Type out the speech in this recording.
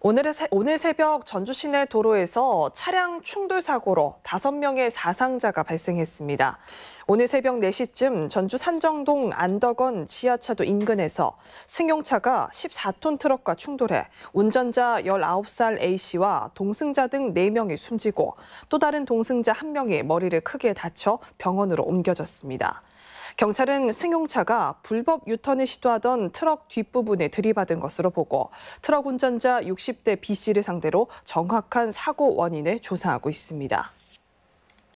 오늘, 새, 오늘 새벽 전주 시내 도로에서 차량 충돌 사고로 5 명의 사상자가 발생했습니다. 오늘 새벽 4시쯤 전주 산정동 안덕원 지하차도 인근에서 승용차가 14톤 트럭과 충돌해 운전자 19살 A씨와 동승자 등 4명이 숨지고 또 다른 동승자 1명이 머리를 크게 다쳐 병원으로 옮겨졌습니다. 경찰은 승용차가 불법 유턴을 시도하던 트럭 뒷부분에 들이받은 것으로 보고 트럭 운전자 60대 B씨를 상대로 정확한 사고 원인을 조사하고 있습니다.